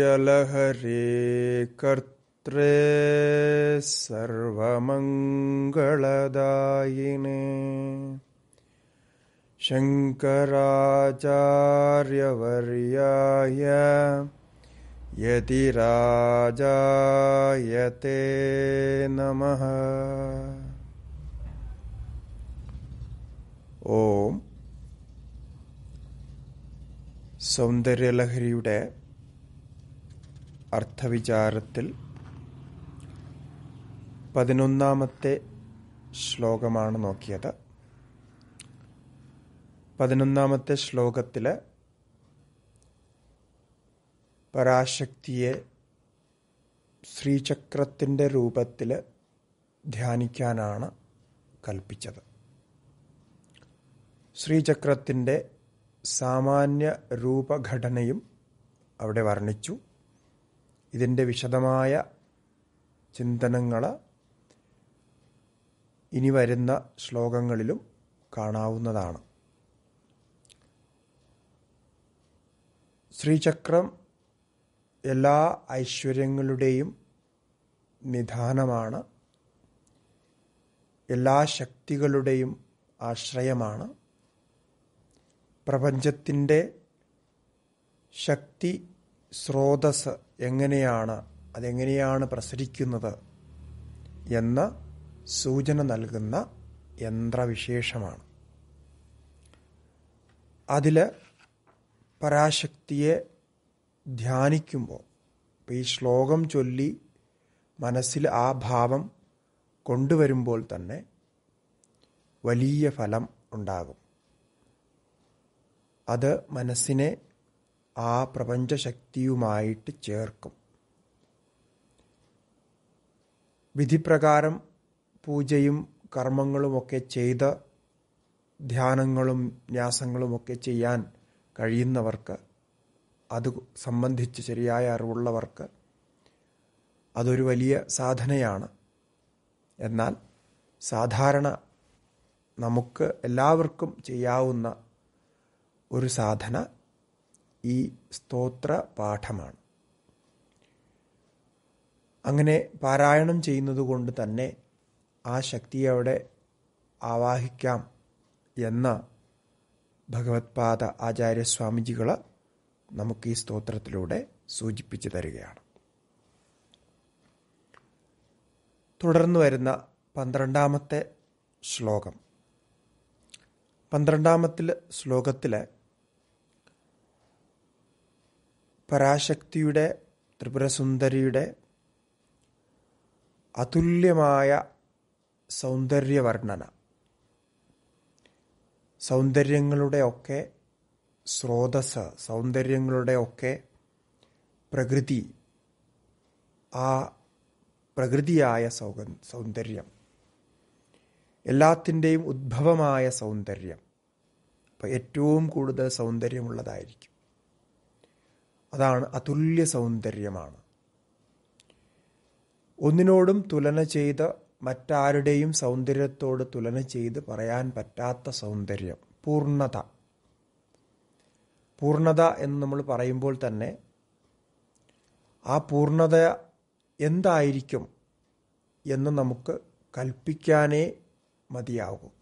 कुञ्जलहरे कर्त्रे सर्वमङ्गलदायिने शङ्कराचार्यवर्याय यतिराजायते नमः ഓം സൗന്ദര്യലഹരിയുടെ അർത്ഥവിചാരത്തിൽ പതിനൊന്നാമത്തെ ശ്ലോകമാണ് നോക്കിയത് പതിനൊന്നാമത്തെ ശ്ലോകത്തില് പരാശക്തിയെ ശ്രീചക്രത്തിൻ്റെ രൂപത്തിൽ ധ്യാനിക്കാനാണ് കൽപ്പിച്ചത് ശ്രീചക്രത്തിൻ്റെ സാമാന്യ രൂപഘടനയും അവിടെ വർണ്ണിച്ചു ഇതിൻ്റെ വിശദമായ ചിന്തനങ്ങൾ ഇനി വരുന്ന ശ്ലോകങ്ങളിലും കാണാവുന്നതാണ് ശ്രീചക്രം എല്ലാ ഐശ്വര്യങ്ങളുടെയും നിധാനമാണ് എല്ലാ ശക്തികളുടെയും ആശ്രയമാണ് പ്രപഞ്ചത്തിൻ്റെ ശക്തി സ്രോതസ് എങ്ങനെയാണ് അതെങ്ങനെയാണ് പ്രസരിക്കുന്നത് എന്ന സൂചന നൽകുന്ന യന്ത്രവിശേഷമാണ് അതിൽ പരാശക്തിയെ ധ്യാനിക്കുമ്പോൾ ഈ ശ്ലോകം ചൊല്ലി മനസ്സിൽ ആ ഭാവം കൊണ്ടുവരുമ്പോൾ തന്നെ വലിയ ഫലം ഉണ്ടാകും അത് മനസ്സിനെ ആ പ്രപഞ്ചശക്തിയുമായിട്ട് ചേർക്കും വിധിപ്രകാരം പൂജയും കർമ്മങ്ങളുമൊക്കെ ചെയ്ത ധ്യാനങ്ങളും ന്യാസങ്ങളുമൊക്കെ ചെയ്യാൻ കഴിയുന്നവർക്ക് അത് സംബന്ധിച്ച് ശരിയായ അറിവുള്ളവർക്ക് അതൊരു വലിയ സാധനയാണ് എന്നാൽ സാധാരണ നമുക്ക് എല്ലാവർക്കും ചെയ്യാവുന്ന ഒരു സാധന ഈ സ്തോത്ര പാഠമാണ് അങ്ങനെ പാരായണം ചെയ്യുന്നത് കൊണ്ട് തന്നെ ആ ശക്തിയെ അവിടെ ആവാഹിക്കാം എന്ന ഭഗവത്പാദ ആചാര്യസ്വാമിജികൾ നമുക്ക് ഈ സ്തോത്രത്തിലൂടെ സൂചിപ്പിച്ചു തരികയാണ് തുടർന്ന് വരുന്ന പന്ത്രണ്ടാമത്തെ ശ്ലോകം പന്ത്രണ്ടാമത്തിൽ ശ്ലോകത്തിലെ പരാശക്തിയുടെ ത്രിപുരസുന്ദരിയുടെ അതുല്യമായ സൗന്ദര്യവർണ്ണന സൗന്ദര്യങ്ങളുടെ ഒക്കെ സ്രോതസ് സൗന്ദര്യങ്ങളുടെ ഒക്കെ പ്രകൃതി ആ പ്രകൃതിയായ സൗക സൗന്ദര്യം എല്ലാത്തിൻ്റെയും ഉദ്ഭവമായ സൗന്ദര്യം അപ്പം ഏറ്റവും കൂടുതൽ സൗന്ദര്യമുള്ളതായിരിക്കും അതാണ് അതുല്യ സൗന്ദര്യമാണ് ഒന്നിനോടും തുലന ചെയ്ത മറ്റാരുടെയും സൗന്ദര്യത്തോട് തുലന ചെയ്ത് പറയാൻ പറ്റാത്ത സൗന്ദര്യം പൂർണ്ണത പൂർണ്ണത എന്ന് നമ്മൾ പറയുമ്പോൾ തന്നെ ആ പൂർണ്ണത എന്തായിരിക്കും എന്ന് നമുക്ക് കൽപ്പിക്കാനേ മതിയാകും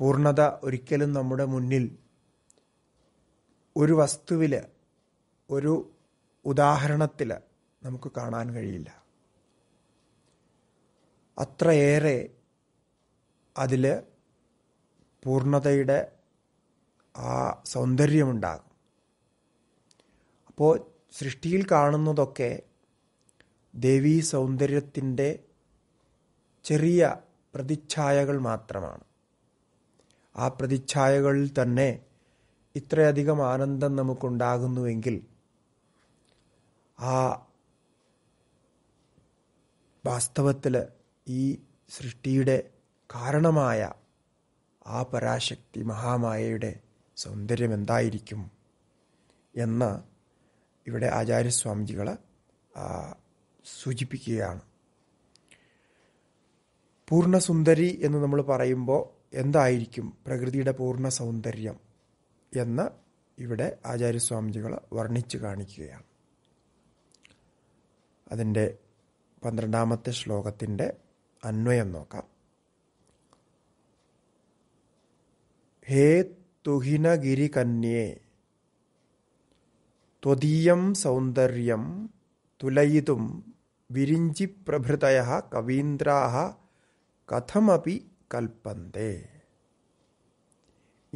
പൂർണ്ണത ഒരിക്കലും നമ്മുടെ മുന്നിൽ ഒരു വസ്തുവിൽ ഒരു ഉദാഹരണത്തിൽ നമുക്ക് കാണാൻ കഴിയില്ല അത്രയേറെ അതിൽ പൂർണതയുടെ ആ സൗന്ദര്യമുണ്ടാകും അപ്പോൾ സൃഷ്ടിയിൽ കാണുന്നതൊക്കെ ദേവീ സൗന്ദര്യത്തിൻ്റെ ചെറിയ പ്രതിച്ഛായകൾ മാത്രമാണ് ആ പ്രതിച്ഛായകളിൽ തന്നെ ഇത്രയധികം ആനന്ദം നമുക്കുണ്ടാകുന്നുവെങ്കിൽ ആ വാസ്തവത്തിൽ ഈ സൃഷ്ടിയുടെ കാരണമായ ആ പരാശക്തി മഹാമായയുടെ സൗന്ദര്യം എന്തായിരിക്കും എന്ന് ഇവിടെ ആചാര്യസ്വാമിജികൾ സൂചിപ്പിക്കുകയാണ് പൂർണ്ണസുന്ദരി എന്ന് നമ്മൾ പറയുമ്പോൾ എന്തായിരിക്കും പ്രകൃതിയുടെ പൂർണ്ണ സൗന്ദര്യം എന്ന് ഇവിടെ ആചാര്യസ്വാമിജികൾ വർണ്ണിച്ചു കാണിക്കുകയാണ് അതിൻ്റെ പന്ത്രണ്ടാമത്തെ ശ്ലോകത്തിൻ്റെ അന്വയം നോക്കാം ഹേ തുഹിനഗിരികന്യേ ത്വദീയം സൗന്ദര്യം തുലയിതും വിരിഞ്ചിപ്രഭൃതയ കവീന്ദ്രാ കഥമപി കൽപ്പന്തേ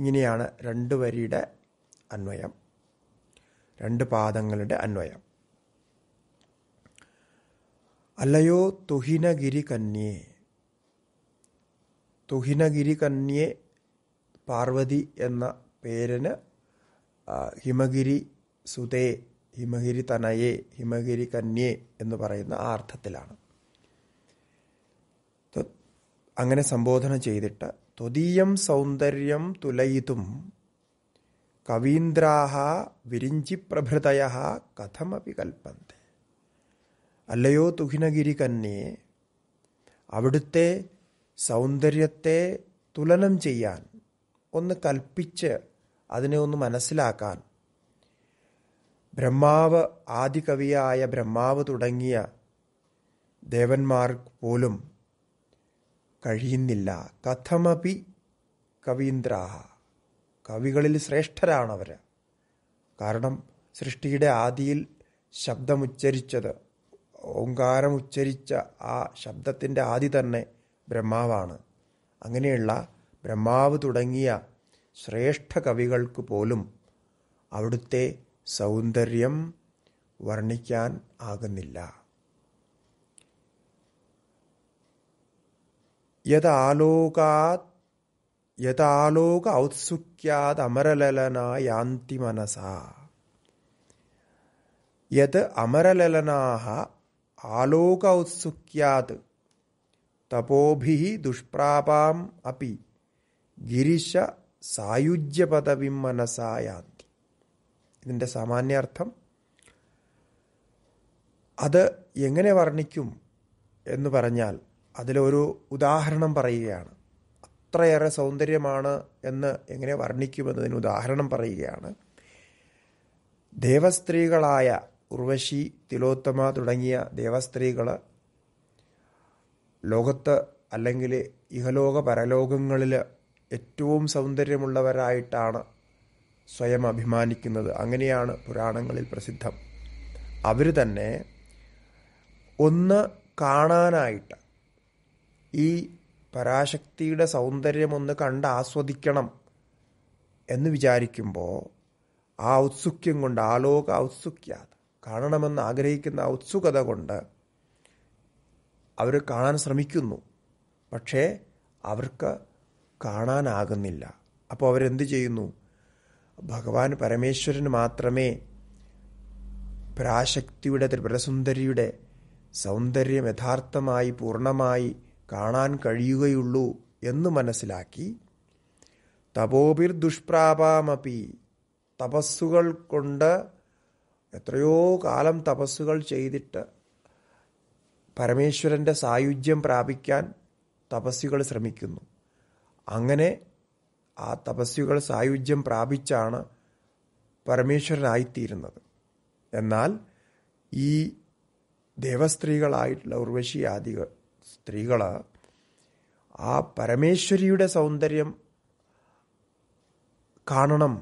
ഇങ്ങനെയാണ് രണ്ട് വരിയുടെ അന്വയം രണ്ട് പാദങ്ങളുടെ അന്വയം അല്ലയോ തുഹിനഗിരി കന്യേ തുഹിനഗിരി കന്യെ പാർവതി എന്ന പേരിന് ഹിമഗിരി സുതേ ഹിമഗിരി തനയെ ഹിമഗിരി കന്യേ എന്ന് പറയുന്ന ആർത്ഥത്തിലാണ് അർത്ഥത്തിലാണ് അങ്ങനെ സംബോധന ചെയ്തിട്ട് ത്വതീയം സൗന്ദര്യം തുലയിതും കവീന്ദ്രാഹ വിരിഞ്ചിപ്രഭൃതയ കഥമപി കൽപ്പന്തി അല്ലയോ തുഹിനഗിരി കന്യെ അവിടുത്തെ സൗന്ദര്യത്തെ തുലനം ചെയ്യാൻ ഒന്ന് കൽപ്പിച്ച് അതിനെ ഒന്ന് മനസ്സിലാക്കാൻ ബ്രഹ്മാവ് ആദികവിയായ ബ്രഹ്മാവ് തുടങ്ങിയ ദേവന്മാർ പോലും കഴിയുന്നില്ല കഥമപി കവീന്ദ്രാഹ കവികളിൽ ശ്രേഷ്ഠരാണവർ കാരണം സൃഷ്ടിയുടെ ആദിയിൽ ശബ്ദമുച്ചരിച്ചത് ഓങ്കാരമുച്ചരിച്ച ആ ശബ്ദത്തിൻ്റെ ആദി തന്നെ ബ്രഹ്മാവാണ് അങ്ങനെയുള്ള ബ്രഹ്മാവ് തുടങ്ങിയ ശ്രേഷ്ഠ കവികൾക്ക് പോലും അവിടുത്തെ സൗന്ദര്യം വർണ്ണിക്കാൻ ആകുന്നില്ല യദാലോകാത് ഔത്സുഖ്യാത് ഔത്സുക്യാത് യാന്തി മനസാ യത് അമരലലനാഹ ആലോക ഔത്സുഖ്യാത് തപോഭി ദുഷ്പ്രാപാം അപ്പി ഗിരിശ സായുജ്യപദവിം മനസായാന്തി ഇതിൻ്റെ സാമാന്യാർത്ഥം അത് എങ്ങനെ വർണ്ണിക്കും എന്ന് പറഞ്ഞാൽ അതിലൊരു ഉദാഹരണം പറയുകയാണ് അത്രയേറെ സൗന്ദര്യമാണ് എന്ന് എങ്ങനെ വർണ്ണിക്കുമെന്നതിന് ഉദാഹരണം പറയുകയാണ് ദേവസ്ത്രീകളായ ഉർവശി തിലോത്തമ തുടങ്ങിയ ദേവസ്ത്രീകൾ ലോകത്ത് അല്ലെങ്കിൽ ഇഹലോക പരലോകങ്ങളിൽ ഏറ്റവും സൗന്ദര്യമുള്ളവരായിട്ടാണ് സ്വയം അഭിമാനിക്കുന്നത് അങ്ങനെയാണ് പുരാണങ്ങളിൽ പ്രസിദ്ധം അവർ തന്നെ ഒന്ന് കാണാനായിട്ട് ഈ പരാശക്തിയുടെ സൗന്ദര്യം ഒന്ന് കണ്ട് ആസ്വദിക്കണം എന്ന് വിചാരിക്കുമ്പോൾ ആ ഔത്സുഖ്യം കൊണ്ട് ആലോക ഔത്സുഖ്യ കാണണമെന്ന് ആഗ്രഹിക്കുന്ന ഔത്സുകത കൊണ്ട് അവർ കാണാൻ ശ്രമിക്കുന്നു പക്ഷേ അവർക്ക് കാണാനാകുന്നില്ല അപ്പോൾ അവരെന്ത് ചെയ്യുന്നു ഭഗവാൻ പരമേശ്വരന് മാത്രമേ പരാശക്തിയുടെ ത്രിപുരസുന്ദരിയുടെ സൗന്ദര്യം യഥാർത്ഥമായി പൂർണ്ണമായി കാണാൻ കഴിയുകയുള്ളൂ എന്ന് മനസ്സിലാക്കി തപോപിർ ദുഷ്പ്രാപാമപി തപസ്സുകൾ കൊണ്ട് എത്രയോ കാലം തപസ്സുകൾ ചെയ്തിട്ട് പരമേശ്വരൻ്റെ സായുജ്യം പ്രാപിക്കാൻ തപസ്വികൾ ശ്രമിക്കുന്നു അങ്ങനെ ആ തപസ്വികൾ സായുജ്യം പ്രാപിച്ചാണ് പരമേശ്വരനായിത്തീരുന്നത് എന്നാൽ ഈ ദേവസ്ത്രീകളായിട്ടുള്ള ഉർവശി ആദികൾ സ്ത്രീകൾ ആ പരമേശ്വരിയുടെ സൗന്ദര്യം കാണണം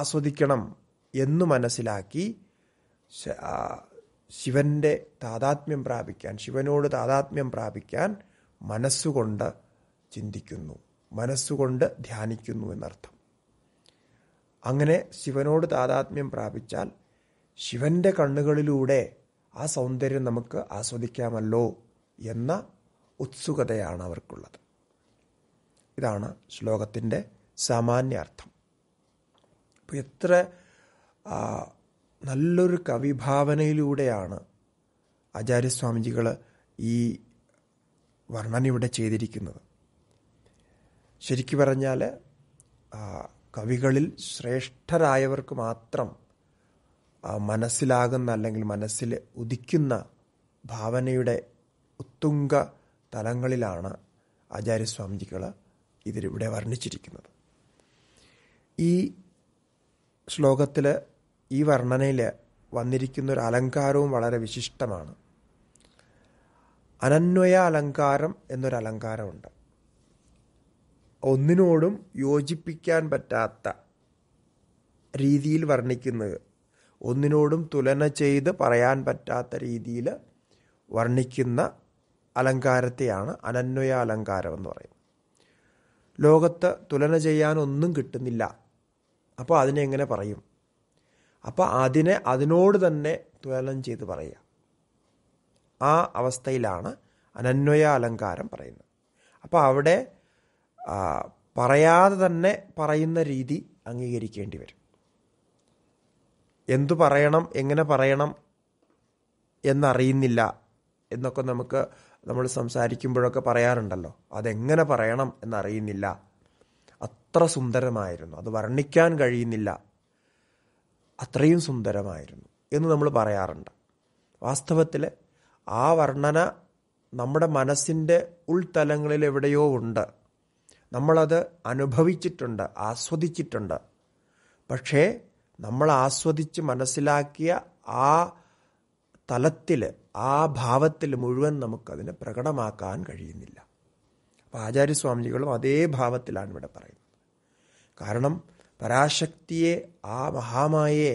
ആസ്വദിക്കണം എന്ന് മനസ്സിലാക്കി ശിവന്റെ താതാത്മ്യം പ്രാപിക്കാൻ ശിവനോട് താതാത്മ്യം പ്രാപിക്കാൻ മനസ്സുകൊണ്ട് ചിന്തിക്കുന്നു മനസ്സുകൊണ്ട് ധ്യാനിക്കുന്നു എന്നർത്ഥം അങ്ങനെ ശിവനോട് താതാത്മ്യം പ്രാപിച്ചാൽ ശിവന്റെ കണ്ണുകളിലൂടെ ആ സൗന്ദര്യം നമുക്ക് ആസ്വദിക്കാമല്ലോ എന്ന ഉത്സുകതയാണ് അവർക്കുള്ളത് ഇതാണ് ശ്ലോകത്തിൻ്റെ സാമാന്യാർത്ഥം അപ്പോൾ എത്ര നല്ലൊരു കവിഭാവനയിലൂടെയാണ് ആചാര്യസ്വാമിജികൾ ഈ വർണ്ണന ഇവിടെ ചെയ്തിരിക്കുന്നത് ശരിക്കു പറഞ്ഞാൽ കവികളിൽ ശ്രേഷ്ഠരായവർക്ക് മാത്രം മനസ്സിലാകുന്ന അല്ലെങ്കിൽ മനസ്സിൽ ഉദിക്കുന്ന ഭാവനയുടെ ഉത്തുംഗ തലങ്ങളിലാണ് ആചാര്യസ്വാമിജികൾ ഇതിലിവിടെ വർണ്ണിച്ചിരിക്കുന്നത് ഈ ശ്ലോകത്തിൽ ഈ വർണ്ണനയിൽ വന്നിരിക്കുന്ന ഒരു അലങ്കാരവും വളരെ വിശിഷ്ടമാണ് അനന്വയ അലങ്കാരം എന്നൊരു അലങ്കാരമുണ്ട് ഒന്നിനോടും യോജിപ്പിക്കാൻ പറ്റാത്ത രീതിയിൽ വർണ്ണിക്കുന്നത് ഒന്നിനോടും തുലന ചെയ്ത് പറയാൻ പറ്റാത്ത രീതിയിൽ വർണ്ണിക്കുന്ന അലങ്കാരത്തെയാണ് അലങ്കാരം എന്ന് പറയും ലോകത്ത് തുലന ചെയ്യാനൊന്നും കിട്ടുന്നില്ല അപ്പോൾ അതിനെ എങ്ങനെ പറയും അപ്പോൾ അതിനെ അതിനോട് തന്നെ തുലനം ചെയ്ത് പറയുക ആ അവസ്ഥയിലാണ് അനന്വയ അലങ്കാരം പറയുന്നത് അപ്പോൾ അവിടെ പറയാതെ തന്നെ പറയുന്ന രീതി അംഗീകരിക്കേണ്ടി വരും എന്തു പറയണം എങ്ങനെ പറയണം എന്നറിയുന്നില്ല എന്നൊക്കെ നമുക്ക് നമ്മൾ സംസാരിക്കുമ്പോഴൊക്കെ പറയാറുണ്ടല്ലോ അതെങ്ങനെ പറയണം എന്നറിയുന്നില്ല അത്ര സുന്ദരമായിരുന്നു അത് വർണ്ണിക്കാൻ കഴിയുന്നില്ല അത്രയും സുന്ദരമായിരുന്നു എന്ന് നമ്മൾ പറയാറുണ്ട് വാസ്തവത്തിൽ ആ വർണ്ണന നമ്മുടെ മനസ്സിൻ്റെ ഉൾത്തലങ്ങളിൽ എവിടെയോ ഉണ്ട് നമ്മളത് അനുഭവിച്ചിട്ടുണ്ട് ആസ്വദിച്ചിട്ടുണ്ട് പക്ഷേ നമ്മൾ ആസ്വദിച്ച് മനസ്സിലാക്കിയ ആ തലത്തിൽ ആ ഭാവത്തിൽ മുഴുവൻ നമുക്കതിനെ പ്രകടമാക്കാൻ കഴിയുന്നില്ല അപ്പം ആചാര്യസ്വാമിജികളും അതേ ഭാവത്തിലാണ് ഇവിടെ പറയുന്നത് കാരണം പരാശക്തിയെ ആ മഹാമായെ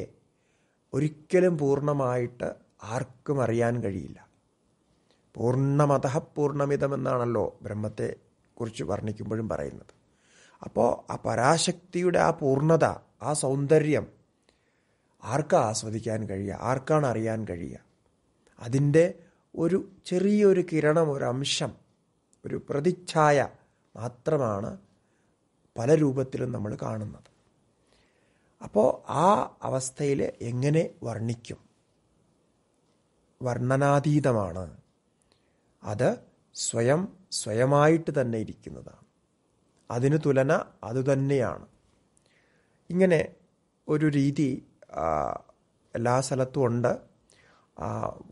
ഒരിക്കലും പൂർണ്ണമായിട്ട് ആർക്കും അറിയാൻ കഴിയില്ല പൂർണ്ണമത പൂർണ്ണമിതമെന്നാണല്ലോ ബ്രഹ്മത്തെ കുറിച്ച് വർണ്ണിക്കുമ്പോഴും പറയുന്നത് അപ്പോൾ ആ പരാശക്തിയുടെ ആ പൂർണ്ണത ആ സൗന്ദര്യം ആർക്കാ ആസ്വദിക്കാൻ കഴിയുക ആർക്കാണ് അറിയാൻ കഴിയുക അതിൻ്റെ ഒരു ചെറിയൊരു കിരണം ഒരു അംശം ഒരു പ്രതിച്ഛായ മാത്രമാണ് പല രൂപത്തിലും നമ്മൾ കാണുന്നത് അപ്പോൾ ആ അവസ്ഥയിൽ എങ്ങനെ വർണ്ണിക്കും വർണ്ണനാതീതമാണ് അത് സ്വയം സ്വയമായിട്ട് തന്നെ ഇരിക്കുന്നതാണ് അതിന് തുലന അതുതന്നെയാണ് ഇങ്ങനെ ഒരു രീതി എല്ലാ സ്ഥലത്തും ഉണ്ട് ആ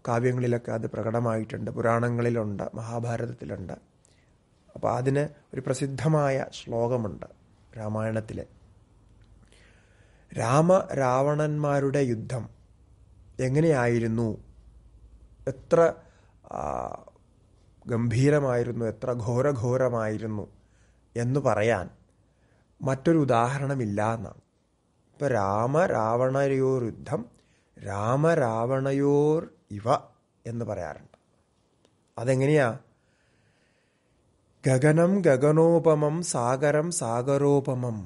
കാവ്യങ്ങളിലൊക്കെ അത് പ്രകടമായിട്ടുണ്ട് പുരാണങ്ങളിലുണ്ട് മഹാഭാരതത്തിലുണ്ട് അപ്പോൾ അതിന് ഒരു പ്രസിദ്ധമായ ശ്ലോകമുണ്ട് രാമായണത്തിൽ രാമ രാവണന്മാരുടെ യുദ്ധം എങ്ങനെയായിരുന്നു എത്ര ഗംഭീരമായിരുന്നു എത്ര ഘോരഘോരമായിരുന്നു എന്ന് പറയാൻ മറ്റൊരു ഉദാഹരണമില്ല എന്നാണ് ഇപ്പോൾ രാമ യുദ്ധം രാമരാവണയോർ ഇവ എന്ന് പറയാറുണ്ട് അതെങ്ങനെയാ ഗഗനം ഗഗനോപമം സാഗരം സാഗരോപമം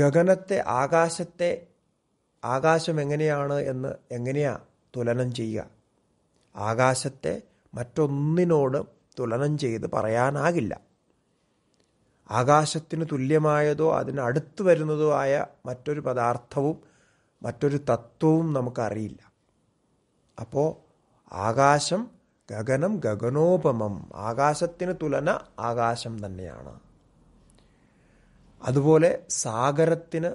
ഗഗനത്തെ ആകാശത്തെ ആകാശം എങ്ങനെയാണ് എന്ന് എങ്ങനെയാ തുലനം ചെയ്യുക ആകാശത്തെ മറ്റൊന്നിനോട് തുലനം ചെയ്ത് പറയാനാകില്ല ആകാശത്തിന് തുല്യമായതോ അതിനടുത്ത് വരുന്നതോ ആയ മറ്റൊരു പദാർത്ഥവും മറ്റൊരു തത്വവും നമുക്കറിയില്ല അപ്പോൾ ആകാശം ഗഗനം ഗഗനോപമം ആകാശത്തിന് തുലന ആകാശം തന്നെയാണ് അതുപോലെ സാഗരത്തിന്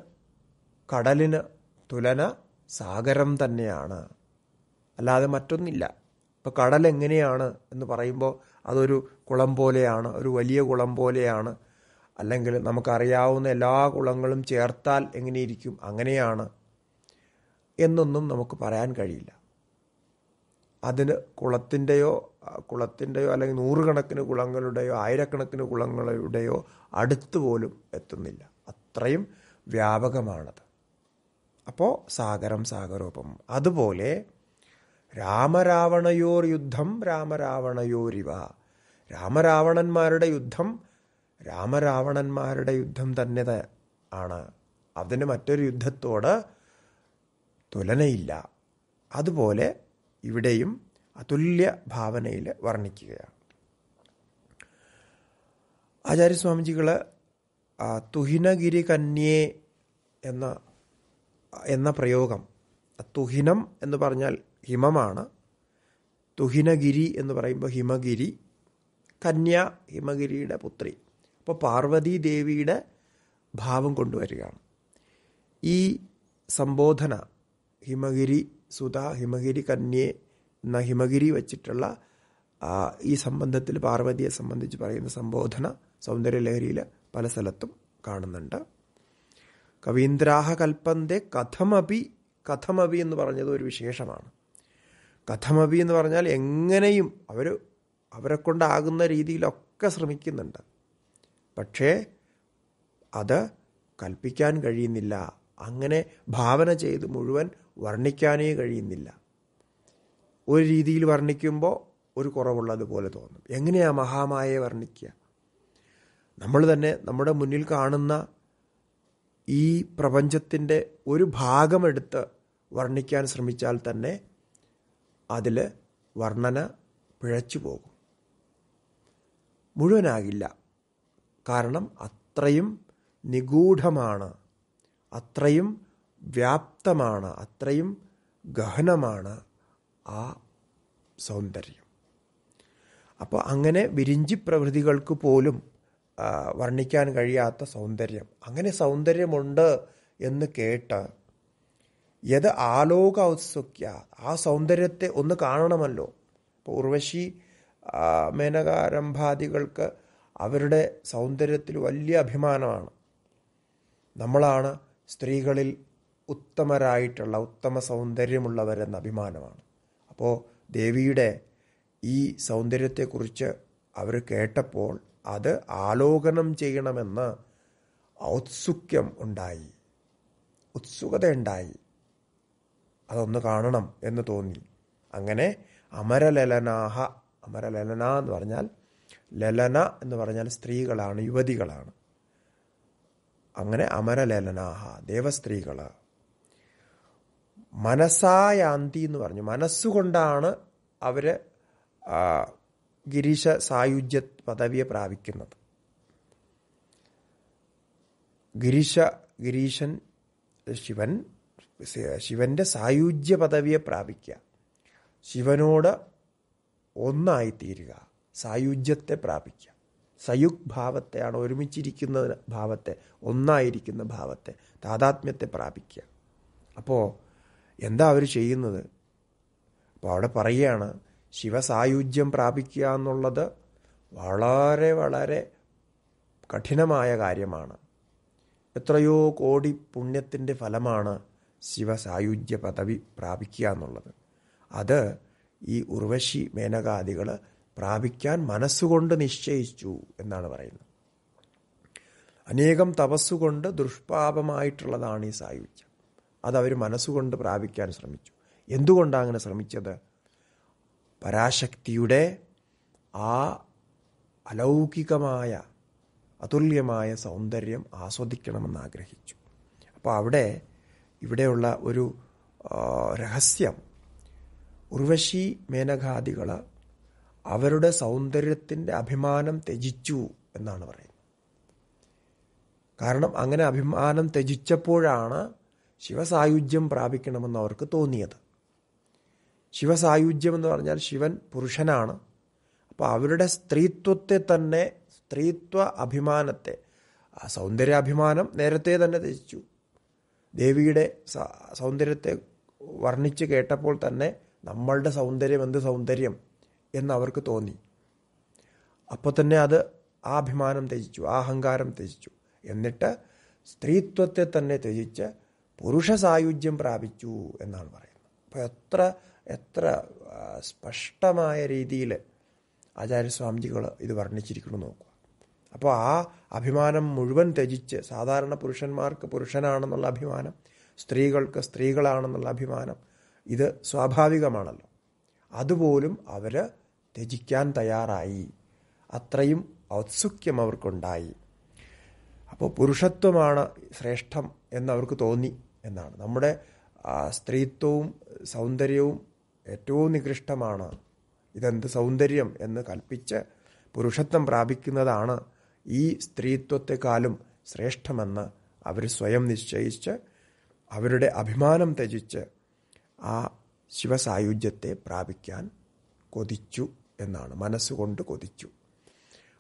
കടലിന് തുലന സാഗരം തന്നെയാണ് അല്ലാതെ മറ്റൊന്നില്ല ഇപ്പോൾ കടൽ എങ്ങനെയാണ് എന്ന് പറയുമ്പോൾ അതൊരു കുളം പോലെയാണ് ഒരു വലിയ കുളം പോലെയാണ് അല്ലെങ്കിൽ നമുക്കറിയാവുന്ന എല്ലാ കുളങ്ങളും ചേർത്താൽ എങ്ങനെയിരിക്കും അങ്ങനെയാണ് എന്നൊന്നും നമുക്ക് പറയാൻ കഴിയില്ല അതിന് കുളത്തിൻ്റെയോ കുളത്തിൻ്റെയോ അല്ലെങ്കിൽ നൂറുകണക്കിന് കുളങ്ങളുടെയോ ആയിരക്കണക്കിന് കുളങ്ങളുടെയോ അടുത്ത് പോലും എത്തുന്നില്ല അത്രയും വ്യാപകമാണത് അപ്പോൾ സാഗരം സാഗരോപം അതുപോലെ രാമരാവണയോർ യുദ്ധം രാമരാവണയോരിവ രാമരാവണന്മാരുടെ യുദ്ധം രാമരാവണന്മാരുടെ യുദ്ധം തന്നെ ആണ് അതിന് മറ്റൊരു യുദ്ധത്തോട് തുലനയില്ല അതുപോലെ ഇവിടെയും അതുല്യ ഭാവനയിൽ വർണ്ണിക്കുകയാണ് ആചാര്യസ്വാമിജികൾ തുഹിനഗിരി കന്യേ എന്ന എന്ന പ്രയോഗം തുഹിനം എന്ന് പറഞ്ഞാൽ ഹിമമാണ് തുഹിനഗിരി എന്ന് പറയുമ്പോൾ ഹിമഗിരി കന്യ ഹിമഗിരിയുടെ പുത്രി അപ്പോൾ പാർവതി ദേവിയുടെ ഭാവം കൊണ്ടുവരികയാണ് ഈ സംബോധന ഹിമഗിരി സുധ ഹിമഗിരി കന്യെ എന്ന ഹിമഗിരി വച്ചിട്ടുള്ള ഈ സംബന്ധത്തിൽ പാർവതിയെ സംബന്ധിച്ച് പറയുന്ന സംബോധന സൗന്ദര്യലഹരിയിൽ പല സ്ഥലത്തും കാണുന്നുണ്ട് കവീന്ദ്രാഹ കൽപ്പന്റെ കഥമപി കഥമഭി എന്ന് പറഞ്ഞത് ഒരു വിശേഷമാണ് കഥമഭി എന്ന് പറഞ്ഞാൽ എങ്ങനെയും അവർ അവരെ കൊണ്ടാകുന്ന രീതിയിലൊക്കെ ശ്രമിക്കുന്നുണ്ട് പക്ഷേ അത് കൽപ്പിക്കാൻ കഴിയുന്നില്ല അങ്ങനെ ഭാവന ചെയ്ത് മുഴുവൻ വർണ്ണിക്കാനേ കഴിയുന്നില്ല ഒരു രീതിയിൽ വർണ്ണിക്കുമ്പോൾ ഒരു കുറവുള്ളതുപോലെ തോന്നും എങ്ങനെയാ മഹാമായയെ വർണ്ണിക്കുക നമ്മൾ തന്നെ നമ്മുടെ മുന്നിൽ കാണുന്ന ഈ പ്രപഞ്ചത്തിൻ്റെ ഒരു ഭാഗമെടുത്ത് വർണ്ണിക്കാൻ ശ്രമിച്ചാൽ തന്നെ അതിൽ വർണ്ണന പിഴച്ചു പോകും മുഴുവനാകില്ല കാരണം അത്രയും നിഗൂഢമാണ് അത്രയും വ്യാപ്തമാണ് അത്രയും ഗഹനമാണ് ആ സൗന്ദര്യം അപ്പോൾ അങ്ങനെ വിരിഞ്ചി പ്രവൃത്തികൾക്ക് പോലും വർണ്ണിക്കാൻ കഴിയാത്ത സൗന്ദര്യം അങ്ങനെ സൗന്ദര്യമുണ്ട് എന്ന് കേട്ട് യത് ആലോക ഔത്സുക്യ ആ സൗന്ദര്യത്തെ ഒന്ന് കാണണമല്ലോ ഇപ്പോൾ ഉർവശി മേനകാരംഭാദികൾക്ക് അവരുടെ സൗന്ദര്യത്തിൽ വലിയ അഭിമാനമാണ് നമ്മളാണ് സ്ത്രീകളിൽ ഉത്തമരായിട്ടുള്ള ഉത്തമ സൗന്ദര്യമുള്ളവരെന്ന അഭിമാനമാണ് അപ്പോൾ ദേവിയുടെ ഈ സൗന്ദര്യത്തെക്കുറിച്ച് അവർ കേട്ടപ്പോൾ അത് ആലോകനം ചെയ്യണമെന്ന് ഔത്സുക്യം ഉണ്ടായി ഉത്സുകതയുണ്ടായി അതൊന്ന് കാണണം എന്ന് തോന്നി അങ്ങനെ അമരലലനാഹ അമരലലന എന്ന് പറഞ്ഞാൽ ലലന എന്ന് പറഞ്ഞാൽ സ്ത്രീകളാണ് യുവതികളാണ് അങ്ങനെ അമരലേലനാഹ ദേവസ്ത്രീകൾ മനസായാന്തി എന്ന് പറഞ്ഞു മനസ്സുകൊണ്ടാണ് അവർ ഗിരീശ സായുജ്യ പദവിയെ പ്രാപിക്കുന്നത് ഗിരീശ ഗിരീശൻ ശിവൻ ശിവന്റെ സായുജ്യ പദവിയെ പ്രാപിക്കുക ശിവനോട് ഒന്നായിത്തീരുക സായുജ്യത്തെ പ്രാപിക്കുക സയുഗ് ഭാവത്തെയാണ് ഒരുമിച്ചിരിക്കുന്ന ഭാവത്തെ ഒന്നായിരിക്കുന്ന ഭാവത്തെ താതാത്മ്യത്തെ പ്രാപിക്കുക അപ്പോൾ എന്താ അവർ ചെയ്യുന്നത് അപ്പോൾ അവിടെ പറയുകയാണ് ശിവസായുജ്യം പ്രാപിക്കുക എന്നുള്ളത് വളരെ വളരെ കഠിനമായ കാര്യമാണ് എത്രയോ കോടി പുണ്യത്തിൻ്റെ ഫലമാണ് ശിവസായുജ്യ പദവി പ്രാപിക്കുക എന്നുള്ളത് അത് ഈ ഉർവശി മേനകാദികൾ പ്രാപിക്കാൻ മനസ്സുകൊണ്ട് നിശ്ചയിച്ചു എന്നാണ് പറയുന്നത് അനേകം തപസ്സുകൊണ്ട് ദുഷ്പാപമായിട്ടുള്ളതാണ് ഈ സായുജ്യം അതവർ മനസ്സുകൊണ്ട് പ്രാപിക്കാൻ ശ്രമിച്ചു എന്തുകൊണ്ടാണ് അങ്ങനെ ശ്രമിച്ചത് പരാശക്തിയുടെ ആ അലൗകികമായ അതുല്യമായ സൗന്ദര്യം ആസ്വദിക്കണമെന്ന് ആഗ്രഹിച്ചു അപ്പോൾ അവിടെ ഇവിടെയുള്ള ഒരു രഹസ്യം ഉർവശി മേനകാദികൾ അവരുടെ സൗന്ദര്യത്തിൻ്റെ അഭിമാനം ത്യജിച്ചു എന്നാണ് പറയുന്നത് കാരണം അങ്ങനെ അഭിമാനം ത്യജിച്ചപ്പോഴാണ് ശിവസായുജ്യം പ്രാപിക്കണമെന്ന് അവർക്ക് തോന്നിയത് ശിവസായുജ്യം എന്ന് പറഞ്ഞാൽ ശിവൻ പുരുഷനാണ് അപ്പോൾ അവരുടെ സ്ത്രീത്വത്തെ തന്നെ സ്ത്രീത്വ അഭിമാനത്തെ ആ സൗന്ദര്യാഭിമാനം നേരത്തെ തന്നെ ത്യജിച്ചു ദേവിയുടെ സൗന്ദര്യത്തെ വർണ്ണിച്ച് കേട്ടപ്പോൾ തന്നെ നമ്മളുടെ സൗന്ദര്യം എന്ത് സൗന്ദര്യം എന്ന് അവർക്ക് തോന്നി അപ്പോൾ തന്നെ അത് ആ അഭിമാനം ത്യജിച്ചു ആ അഹങ്കാരം ത്യജിച്ചു എന്നിട്ട് സ്ത്രീത്വത്തെ തന്നെ ത്യജിച്ച് പുരുഷ സായുജ്യം പ്രാപിച്ചു എന്നാണ് പറയുന്നത് അപ്പോൾ എത്ര എത്ര സ്പഷ്ടമായ രീതിയിൽ ആചാര്യസ്വാമിജികൾ ഇത് വർണ്ണിച്ചിരിക്കുന്നു നോക്കുക അപ്പോൾ ആ അഭിമാനം മുഴുവൻ ത്യജിച്ച് സാധാരണ പുരുഷന്മാർക്ക് പുരുഷനാണെന്നുള്ള അഭിമാനം സ്ത്രീകൾക്ക് സ്ത്രീകളാണെന്നുള്ള അഭിമാനം ഇത് സ്വാഭാവികമാണല്ലോ അതുപോലും അവർ ത്യജിക്കാൻ തയ്യാറായി അത്രയും ഔത്സുക്യം അവർക്കുണ്ടായി അപ്പോൾ പുരുഷത്വമാണ് ശ്രേഷ്ഠം എന്നവർക്ക് തോന്നി എന്നാണ് നമ്മുടെ സ്ത്രീത്വവും സൗന്ദര്യവും ഏറ്റവും നികൃഷ്ടമാണ് ഇതെന്ത് സൗന്ദര്യം എന്ന് കൽപ്പിച്ച് പുരുഷത്വം പ്രാപിക്കുന്നതാണ് ഈ സ്ത്രീത്വത്തെക്കാളും ശ്രേഷ്ഠമെന്ന് അവർ സ്വയം നിശ്ചയിച്ച് അവരുടെ അഭിമാനം ത്യജിച്ച് ആ ശിവസായുജ്യത്തെ പ്രാപിക്കാൻ കൊതിച്ചു എന്നാണ് മനസ്സുകൊണ്ട് കൊതിച്ചു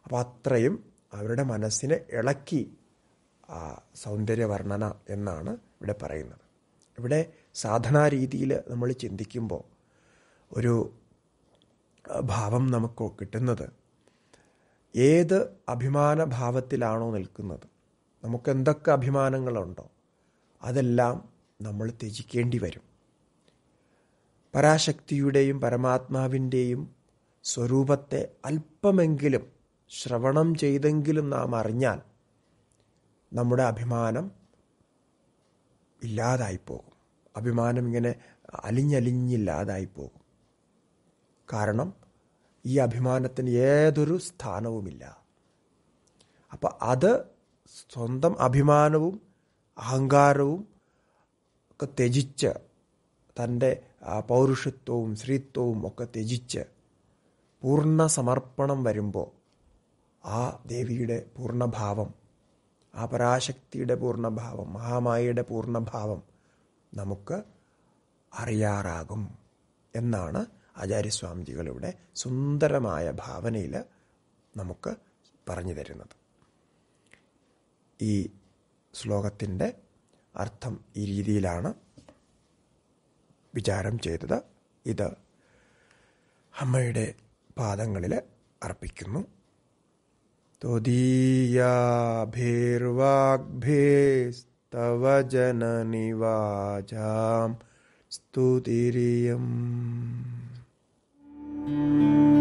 അപ്പോൾ അത്രയും അവരുടെ മനസ്സിനെ ഇളക്കി സൗന്ദര്യവർണ്ണന എന്നാണ് ഇവിടെ പറയുന്നത് ഇവിടെ സാധനാ രീതിയിൽ നമ്മൾ ചിന്തിക്കുമ്പോൾ ഒരു ഭാവം നമുക്ക് കിട്ടുന്നത് ഏത് അഭിമാന ഭാവത്തിലാണോ നിൽക്കുന്നത് നമുക്ക് എന്തൊക്കെ അഭിമാനങ്ങളുണ്ടോ അതെല്ലാം നമ്മൾ ത്യജിക്കേണ്ടി വരും പരാശക്തിയുടെയും പരമാത്മാവിൻ്റെയും സ്വരൂപത്തെ അല്പമെങ്കിലും ശ്രവണം ചെയ്തെങ്കിലും നാം അറിഞ്ഞാൽ നമ്മുടെ അഭിമാനം ഇല്ലാതായിപ്പോകും അഭിമാനം ഇങ്ങനെ അലിഞ്ഞലിഞ്ഞില്ലാതായിപ്പോകും കാരണം ഈ അഭിമാനത്തിന് ഏതൊരു സ്ഥാനവുമില്ല അപ്പം അത് സ്വന്തം അഭിമാനവും അഹങ്കാരവും ഒക്കെ ത്യജിച്ച് തൻ്റെ പൗരുഷത്വവും സ്ത്രീത്വവും ഒക്കെ ത്യജിച്ച് പൂർണ്ണ സമർപ്പണം വരുമ്പോൾ ആ ദേവിയുടെ പൂർണ്ണഭാവം ആ പരാശക്തിയുടെ പൂർണ്ണഭാവം മഹാമായയുടെ പൂർണ്ണഭാവം നമുക്ക് അറിയാറാകും എന്നാണ് ആചാര്യസ്വാമിജികളുടെ സുന്ദരമായ ഭാവനയിൽ നമുക്ക് പറഞ്ഞു തരുന്നത് ഈ ശ്ലോകത്തിൻ്റെ അർത്ഥം ഈ രീതിയിലാണ് വിചാരം ചെയ്തത് ഇത് അമ്മയുടെ പാദങ്ങളിൽ അർപ്പിക്കുന്നു ത്വദീയാഭിർവാഗ്ഭേസ്തവ ജനനിവാചാം you.